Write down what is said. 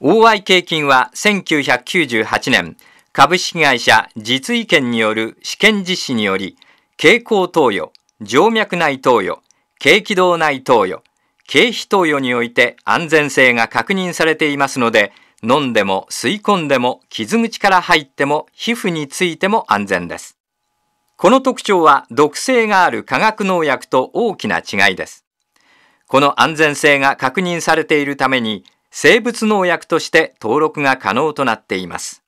OI 経金は1998年、株式会社実意見による試験実施により、蛍光投与、静脈内投与、軽気道内投与、経費投与において安全性が確認されていますので、飲んでも吸い込んでも傷口から入っても皮膚についても安全です。この特徴は毒性がある化学農薬と大きな違いです。この安全性が確認されているために生物農薬として登録が可能となっています。